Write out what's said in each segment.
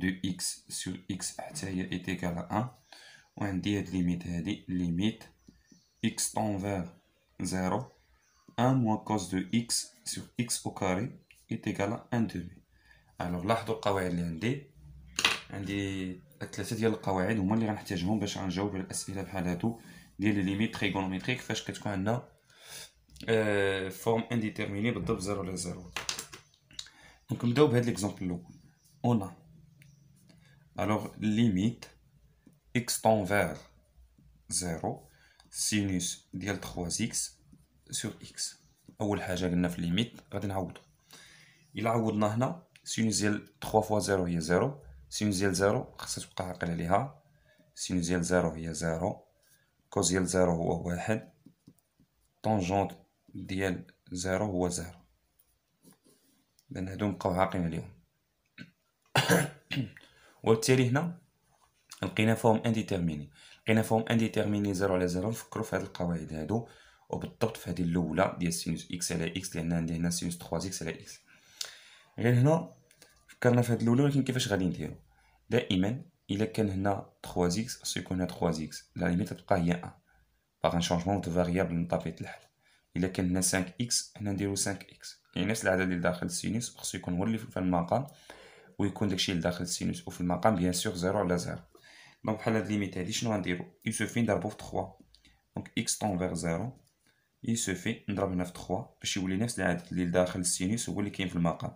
دو اكس سور اكس حتى هي ايتيكال 1 وعندي هاد ليميت هادي ليميت اكس طون طونفير زيرو ان موان كوز دو اكس سور اكس او كاري ايتيكال ان دومي الوغ لاحظوا القواعد اللي عندي عندي ثلاثه ديال القواعد هما اللي غنحتاجهم باش غنجاوب على الاسئله بحال هادو ديال ليميت تريغونوميتريك فاش كتكون عندنا أه فورم انديتيرميني بالضبط زيرو لا زيرو دونك نبداو بهاد ليكزامبل الاول اون Alors, limite x tend vers 0 سينوس ديال 3x sur x اول حاجه قلنا في ليميت غادي نعوضو الا عوضنا هنا سينوس ديال 3 فوا 0 هي 0 سينوس ديال 0 خاصها تبقى عاقل عليها سينوس ديال 0 هي 0 كوز ديال 0 هو 1 طونجونت ديال 0 هو 0 لان هادو نبقاو عاقلين عليهم وبالتالي هنا لقينا فورم انديتيرميني لقينا فورم انديتيرميني زيرو على زيرو نفكرو في هاد القواعد هادو وبالضبط في هذه الاولى ديال سينوس اكس على اكس لان عندي هنا سينوس 3 اكس على اكس غير هنا فكرنا في هذه الاولى ولكن كيفاش غادي نديرو دائما الا كان هنا 3 اكس خصو يكون هنا 3 اكس لا ليميت تبقى هي 1 باغ ان شونجمون دو فاريابل من طبيعه الحال الا كان هنا 5 اكس هنا نديرو 5 اكس يعني نفس العدد اللي داخل السينوس خصو يكون هو اللي في المقام ويكون داكشي لداخل السينوس وفي المقام بيان سور زيرو على زيرو دونك بحال هاد ليميت هادي شنو غنديرو il se نضربو في تخوا دونك اكس طون فيغ زيرو il se نضرب هنا في تخوا باش يولي نفس العدد اللي لداخل السينوس هو اللي كاين في المقام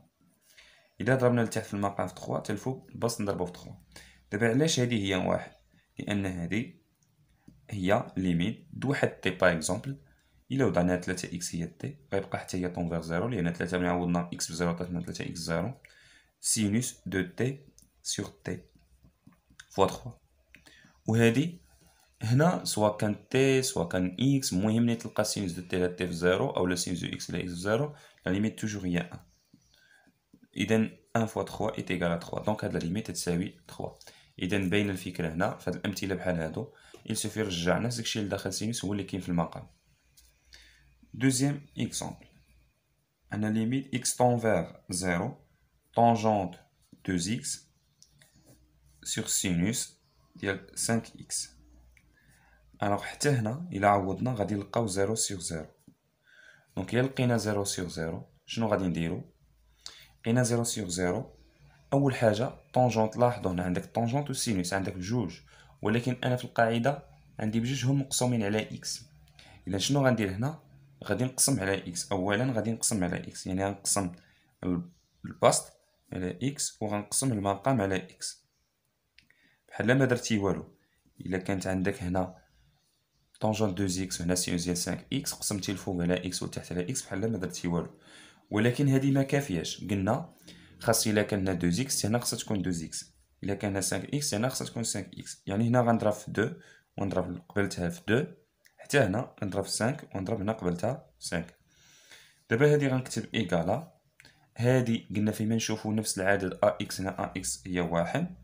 الا ضربنا لتحت في المقام في تخوا تالفوق بس نضربو في تخوا دابا علاش هادي هي واحد لان هادي هي ليميت واحد تي باغ اكزومبل الا وضعنا تلاتة اكس هي تي غيبقى حتى هي طون فيغ زيرو لان تلاتة ملي عوضنا اكس بزيرو عطاتنا تلاتة اكس زيرو sinus de t sur t fois 3 ou hadi هنا soit كان t soit كان x المهم a le sinus de t لا t في 0 Ou le sinus de x لا x في 0 limite ليميت توجور هي 1 اذا 1 fois 3 est égal à 3 دونك هاد لا ليميت تساوي 3 اذا باين الفكره هنا في هاد الامثله بحال هادو il suffit رجع نفس داكشي اللي داخل sinus هو اللي كاين في المقام دوزيام اكزومبل la limite x tend vers 0 طنجنت 2x sur سينوس ديال 5x الوغ حتى هنا الى عوضنا غادي نلقاو 0 sur 0 دونك الى لقينا 0 sur 0 شنو غادي نديرو لقينا 0 sur 0 اول حاجه طونجونت لاحظوا هنا عندك طونجونت وسينوس عندك جوج ولكن انا في القاعده عندي بجوجهم مقسومين على اكس اذا شنو غندير هنا غادي نقسم على اكس اولا غادي نقسم على اكس يعني غنقسم الباست على إكس وغنقسم المقام على إكس بحال ما درتي والو إلا كانت عندك هنا طونجون دو إكس وهنا سينوس ديال سانك إكس قسمتي الفوق على إكس والتحت على إكس بحال ما درتي والو ولكن هذه ما كافياش قلنا خاص إلا كان هنا دو إكس هنا خاصها تكون دو إكس إلا كان هنا سانك إكس هنا خاصها تكون سانك إكس يعني هنا غنضرب في دو ونضرب قبلتها في دو حتى هنا نضرب في سانك ونضرب هنا قبلتها في سانك دابا هادي غنكتب إيكالا هادي قلنا فيما نشوفو نفس العدد ا اكس هنا ا اكس هي واحد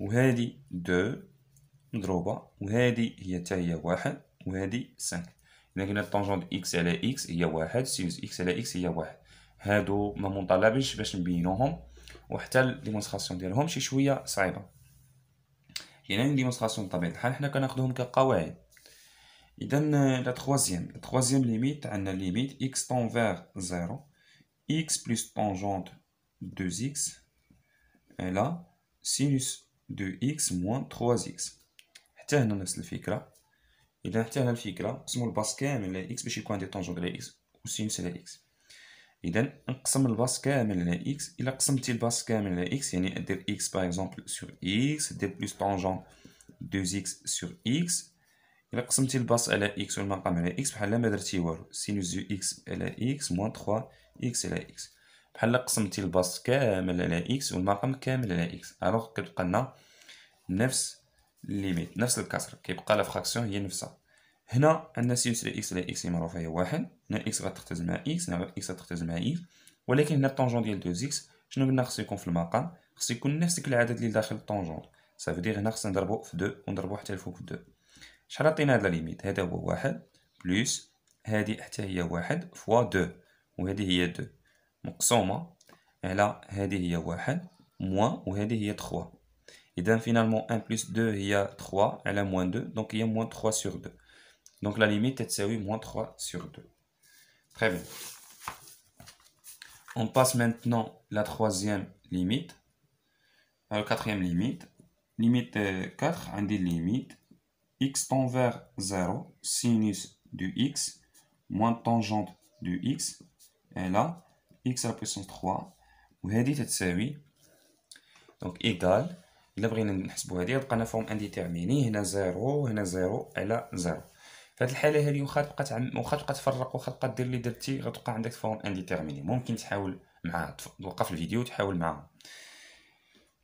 وهادي دو مضروبة وهادي هي تا هي واحد وهادي 5 إذا قلنا الطونجون إكس على إكس هي واحد سينوس إكس على إكس هي واحد هادو ما مطالبينش باش نبينوهم وحتى الديمونستراسيون ديالهم شي شوية صعيبة يعني ديمونستراسيون بطبيعة الحال حنا كناخدوهم كقواعد إذا لا تخوازيام لا تخوازيام ليميت عندنا ليميت إكس فيغ زيرو x plus tangente 2x, et là, sinus 2 x moins 3x. a نفس الفكرة إلا on الفكرة le كامل على x باش يكون عندي de x sinus على x نقسم كامل على x a قسمتي الباس كامل على x x par exemple sur x plus tangente 2x sur x a قسمتي على x والمقام le x بحال ما درتي والو سينوس x على x moins 3 اكس على اكس بحال قسمتي الباص كامل على اكس والمقام كامل على اكس الوغ كتبقى لنا نفس ليميت نفس الكسر كيبقى لا فراكسيون هي نفسها هنا عندنا سينوس على اكس على اكس معروفه هي واحد هنا اكس غتختز مع اكس هنا اكس غتختز مع اكس ولكن هنا الطونجون ديال 2 اكس شنو قلنا خصو يكون في المقام خصو يكون نفس ديك العدد اللي داخل الطونجون صافي دير هنا خصنا نضربو في 2 ونضربو حتى الفوق في 2 شحال عطينا هاد لا ليميت هذا هو واحد بلس هادي حتى هي واحد فوا 2 وهذه هي 2 مقسومة على هذه هي 1 موان وهذه هي Et donc, finalement 1 plus 2 هي 3 elle على moins 2 donc هي moins 3 sur 2 donc la limite est تتساوي moins 3 sur 2 très bien on passe maintenant la troisième limite à la quatrième limite limite 4 on dit limite x tend vers 0 sinus du x moins tangente du x على إكس على بويسونس 3 وهذه تتساوي دونك إيكال إلا بغينا نحسبو هادي غتبقى لنا فورم انديتيرميني هنا زيرو هنا زيرو على زيرو فهاد الحالة هادي واخا تبقى واخا تبقى تفرق واخا تبقى دير اللي درتي غتبقى عندك فورم انديتيرميني ممكن تحاول معاها توقف الفيديو وتحاول معاها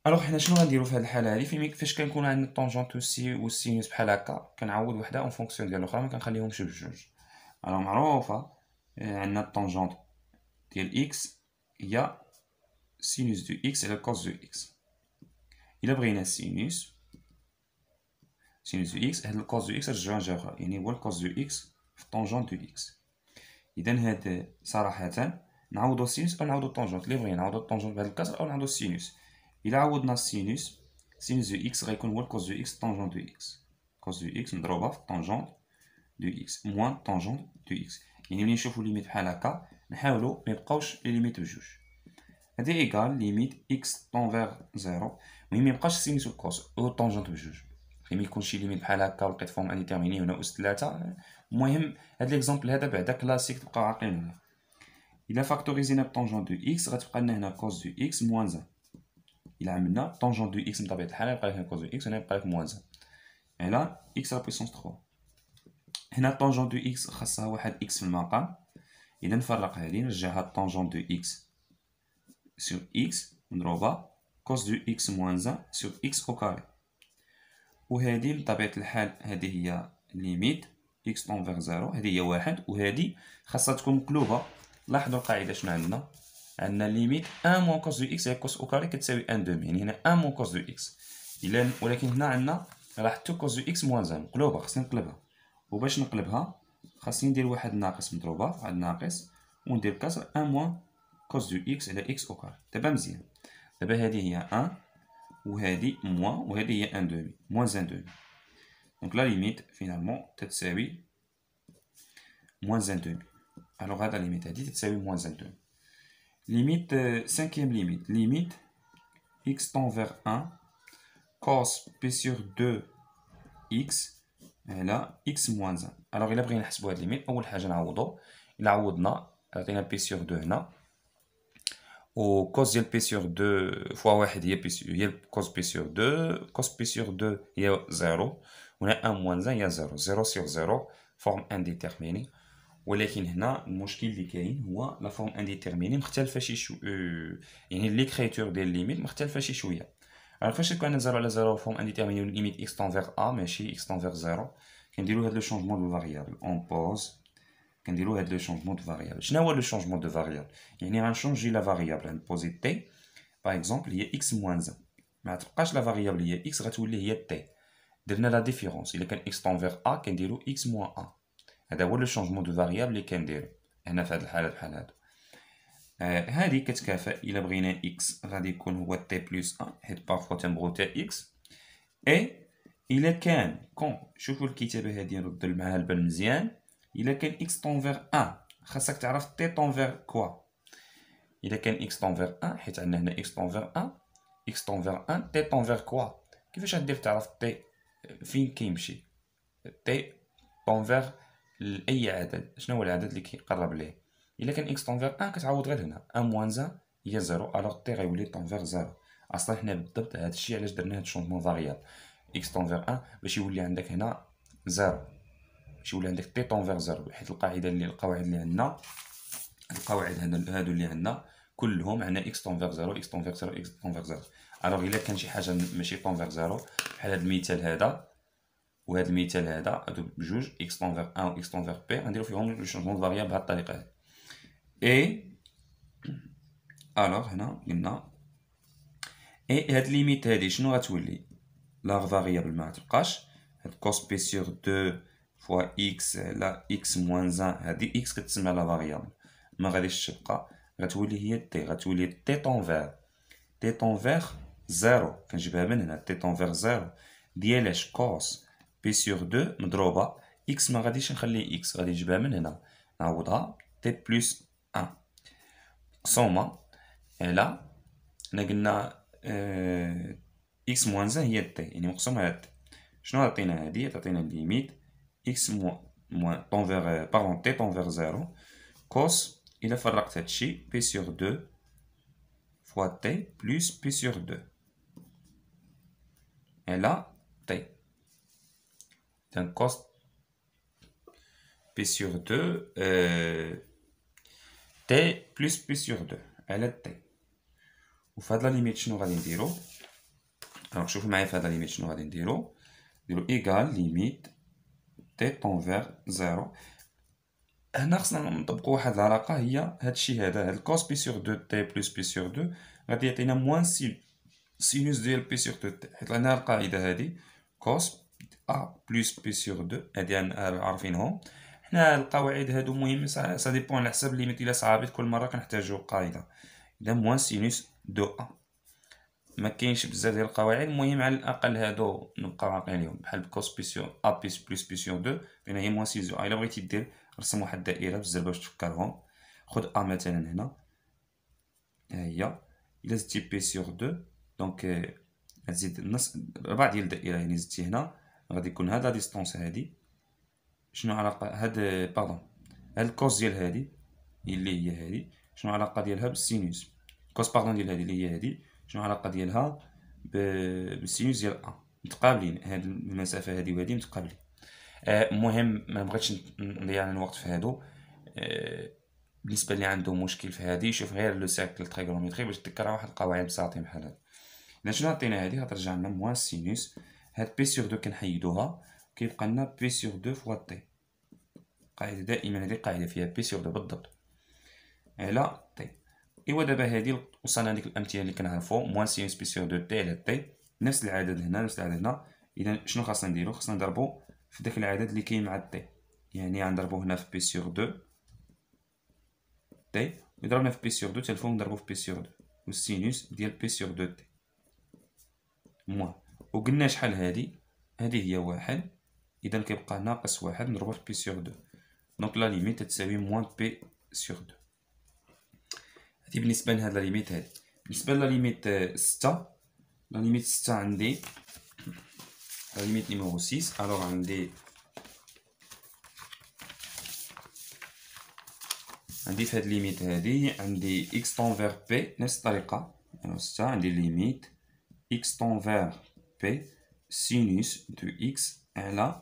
الوغ حنا شنو غنديرو في هاد الحالة هادي في فاش كنكون عندنا الطونجونت والسي والسينوس بحال هكا كنعوض وحدة اون فونكسيون ديال الأخرى مكنخليهمش بجوج الوغ معروفة عندنا الطونجونت x, il y a sinus de x et le cos de x. Il a sinus, sinus de x et le cos de x, je à en Il a cos x, tangente de x. Il y a une on un sinus ou on a un de a un sinus. Il sinus, x, est cos de x, tangente du x. Cos de x, on a x, moins x. Il y a limite à la نحاولو ما يبقاوش ليميت بجوج هادي ايكال ليميت اكس طونفير زيرو مهم ميبقاش سينوس كوس او طونجونت بجوج ملي يكونش شي ليميت بحال هكا ولقيت فورم انديتيرميني هنا اس ثلاثة المهم هاد ليكزومبل هذا بعدا كلاسيك تبقى عاقلين الا فاكتوريزينا بطونجونت دو اكس غتبقى لنا هنا كوس دو اكس موان زان الا عملنا طونجون دو اكس بطبيعه الحال غيبقى لك هنا كوس دو اكس هنا يبقى لك موان زان هنا اكس على بويسونس 3 هنا طونجون دو اكس خاصها واحد اكس في المقام إذا نفرق هذه نرجعها طونجون دو إكس سور إكس مضروبة كوس دو إكس موان زان سور إكس أو كاري وهذه بطبيعة الحال هذه هي ليميت إكس فيغ زيرو هذه هي واحد وهذه خاصها تكون مقلوبة لاحظوا القاعدة شنو عندنا عندنا ليميت ان موان كوس دو إكس هي كوس أو كاري كتساوي ان دومي يعني هنا ان موان كوس دو إكس إلا ولكن هنا عندنا راه حتى كوس دو إكس موان زان مقلوبة خصني نقلبها وباش نقلبها C'est on 1 moins de x et x au carré. C'est bien, Donc la limite, finalement, c'est moins 1 demi. Alors, la limite, 5 moins euh, Cinquième limite, limite, x tend vers 1, cos p sur 2x. هنا اكس موان زان الوغ الا بغينا نحسبو هاد ليميت اول حاجه نعوضو الا عوضنا عطينا بي سيغ دو هنا و كوز ديال بي سيغ دو فوا واحد هي بي هي كوز بي سيغ دو كوز بي سيغ دو هي زيرو هنا ان موان زان هي زيرو زيرو سيغ زيرو فورم انديتيرميني ولكن هنا المشكل اللي كاين هو لا فورم انديتيرميني مختلفه شي شو يعني ليكريتور ديال ليميت مختلفه شي شويه Quand on détermine une limite x tend vers a, mais si x tend vers 0, on dit que le changement de variable. On pose, on dit le changement de variable. Qu'est-ce que c'est le changement de variable On change la variable, on pose t, par exemple, il y a x moins 1. Mais quand la variable, est x, on dit que c'est t. a la différence, il y a x tend vers a, on dit que c'est x moins 1. C'est le changement de variable qu'on On a fait le cas de ce cas Euh, هذه كتكافئ الا بغينا اكس غادي يكون هو تي بلس ان حيت بارفوا تنبغيو تي اكس اي الا كان كون شوفوا الكتابه هذه نرد معها البال مزيان الا كان اكس طونفير ان خاصك تعرف تي طونفير كوا الا كان اكس طونفير ان حيت عندنا هنا اكس طونفير ان اكس طونفير ان تي طونفير كوا كيفاش غدير تعرف تي فين كيمشي تي طونفير لاي عدد شنو هو العدد اللي كيقرب ليه الا كان اكس طونفير 1 كتعوض غير هنا 1 موان زان هي زيرو الوغ تي غيولي طونفير زيرو اصلا حنا بالضبط هذا الشيء علاش درنا هذا الشونجمون فاريابل اكس طونفير 1 باش يولي عندك هنا زيرو باش يولي عندك تي طونفير زيرو حيت القاعده اللي القواعد اللي عندنا القواعد هادو اللي عندنا كلهم عندنا اكس طونفير زيرو اكس طونفير زيرو اكس طونفير زيرو الوغ الا كان شي حاجه ماشي طونفير زيرو بحال هذا المثال هذا وهذا المثال هذا هادو بجوج اكس طونفير 1 و اكس طونفير بي غنديرو فيهم لو شونجمون فاريابل بهذه الطريقه هذه اي الوغ هنا قلنا اي هاد ليميت هادي شنو غتولي لا فاريابل ما غتبقاش هاد كوس بي سيغ دو فوا اكس على اكس موان زان هادي اكس كتسمى لا فاريابل ما غاديش تبقى غتولي هي تي غتولي تي طون طونفير تي طون طونفير زيرو كنجبها من هنا تي طون طونفير زيرو ديالاش كوس بي سيغ دو مضروبه اكس ما غاديش نخليه اكس غادي نجبها من هنا نعوضها تي بلس Ah. Soma, et là, nous euh, x moins 1 y est sommes à Je limite. x moins, euh, par en t, envers 0. Cos, il faudra que p sur 2, fois t plus p sur 2. Et là, t. Cos, p sur 2, تي بلس بي سيغ دو على تي وفي هاد لا ليميت شنو غادي نديرو دونك شوفو معايا في هاد لا ليميت شنو غادي نديرو نديرو ايكال ليميت تي طونفير زيرو هنا خصنا نطبقو واحد العلاقه هي هادشي هذا هاد الكوس بي سيغ دو تي بلس بي سيغ دو غادي يعطينا موان سي سينوس ديال بي سيغ دو تي حيت عندنا القاعده هادي كوس ا بلس بي سيغ دو هادي عارفينهم حنا القواعد هادو مهم سا ديبون على حساب ليميت الى صعابت كل مره كنحتاجو قاعده اذا موان سينوس دو ا ما كاينش بزاف ديال القواعد المهم على الاقل هادو نبقاو عاقلين عليهم بحال كوس بيسيون ا بيس بلس بيسيون دو بين هي موان سيزو الا بغيتي دير رسم واحد الدائره بزاف باش تفكرهم خد ا مثلا هنا ها هي الا زدتي بي سيغ دو دونك غتزيد نص ربع ديال الدائره يعني زدتي هنا غادي يكون هاد لا ديستونس هادي شنو علاقه هاد باردون هاد الكوز ديال هادي اللي هي هادي شنو علاقه ديالها بالسينوس الكوز باردون ديال هادي اللي هي هادي شنو علاقه ديالها بالسينوس ديال ا متقابلين هاد المسافه هادي وهادي متقابلين المهم آه، ما بغيتش نضيع يعني الوقت في هادو آه، بالنسبه اللي عنده مشكل في هادي يشوف غير لو سيركل تريغونوميتري باش تذكرها واحد القواعد بساطين بحال هادي اذا شنو عطينا هادي غترجع لنا موان سينوس هاد بي سيغ دو كنحيدوها كيبقى لنا بي سيغ دو فوا تي قاعدة دائما هذه قاعدة فيها بي سيغ دو بالضبط على تي إوا دابا هادي وصلنا لديك الأمثلة اللي كنعرفو موان سي بي سيغ دو تي على تي نفس العدد هنا نفس العدد هنا إذا شنو خاصنا نديرو خاصنا نضربو في داك العدد اللي كاين مع تي يعني غنضربو هنا في بي سيغ دو تي وضربنا في بي سيغ دو تالفون نضربو في بي سيغ دو والسينوس ديال بي سيغ دو تي موان وقلنا شحال هادي هادي هي واحد إذا كيبقى ناقص واحد نضربو في بي سيغ دو دونك لا ليميت تساوي موان بي سيغ دو هادي بالنسبة لهاد لا ليميت هادي بالنسبة لا ليميت ستة لا ليميت ستة عندي لا ليميت نيميرو سيس ألوغ عندي عندي في هاد ليميت هادي عندي اكس تونفير بي نفس الطريقة أنا ستة عندي ليميت اكس تونفير بي سينوس دو اكس على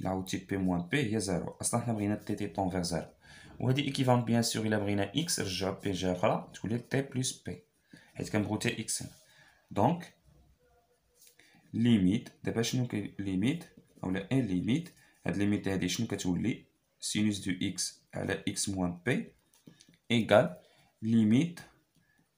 La l'outil P moins P est 0. Aslan, nous avons TT tend vers 0. Ou est équivalent, bien sûr, il a pris X, RJ, PJ, voilà, tous T plus P. Et ce route X. Donc, limite, dépêche-nous que limite, ou la L limite, la limite est dit, nous sinus de X, elle est X moins P, égale limite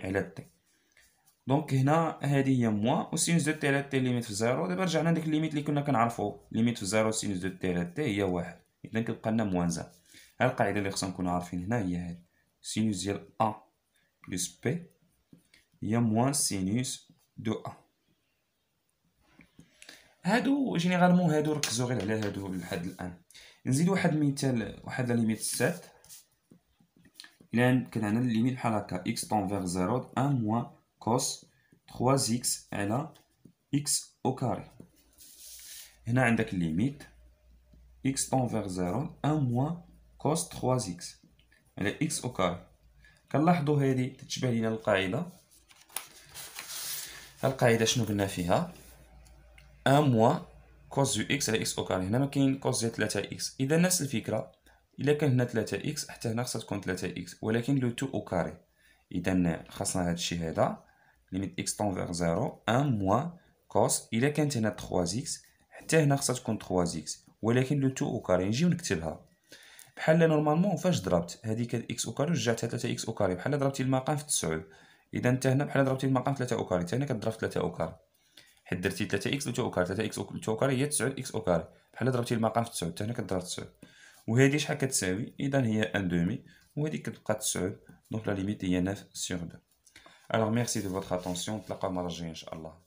على تي دونك هنا هذه هي موا وسينوس دو تي على تي ليميت في زيرو دابا رجعنا لديك ليميت اللي كنا كنعرفو ليميت في زيرو سينوس دو تي على تي هي واحد اذا كتبقى لنا موان زا ها القاعده اللي خصنا نكونو عارفين هنا هي هاد سينوس ديال ا بلس بي هي موان سينوس دو ا هادو جينيرالمون هادو ركزو غير على هادو لحد الان نزيد واحد مثال واحد لا ليميت سات لان كان عندنا الليميت بحال هكا إكس فيغ زيرو أن موان كوس 3 إكس على إكس أو كاري هنا عندك الليميت إكس فيغ زيرو أن موان كوس 3 إكس على إكس أو كاري كنلاحظوا هذه تتشبه لينا القاعدة القاعدة شنو قلنا فيها أن موان كوس دو إكس على إكس أو كاري هنا ما كاين كوس ديال 3 إكس إذا نفس الفكرة الا كان هنا 3 اكس حتى هنا خصها تكون 3 اكس ولكن لو 2 او كاري اذا خاصنا هذا الشيء هذا ليميت اكس طون فيغ 0 1 موا كوس الا كانت هنا 3 اكس حتى هنا خصها تكون 3 اكس ولكن لو 2 او كاري نجيو نكتبها بحال نورمالمون فاش ضربت هذيك اكس او كاري رجعتها 3 اكس او كاري بحال ضربتي المقام في 9 اذا انت هنا بحال ضربتي المقام في 3 او كاري حتى هنا كضرب 3 او كاري حيت درتي 3 اكس و 2 او كاري 3 اكس و 2 او كاري هي 9 اكس او كاري بحال ضربتي المقام في 9 حتى هنا كضرب 9 Et est-ce que tu as 7 Il y a 1,5 Où est-ce que tu Donc la limite est 9 sur 2. Alors merci de votre attention. je vous est à Jéj Allah.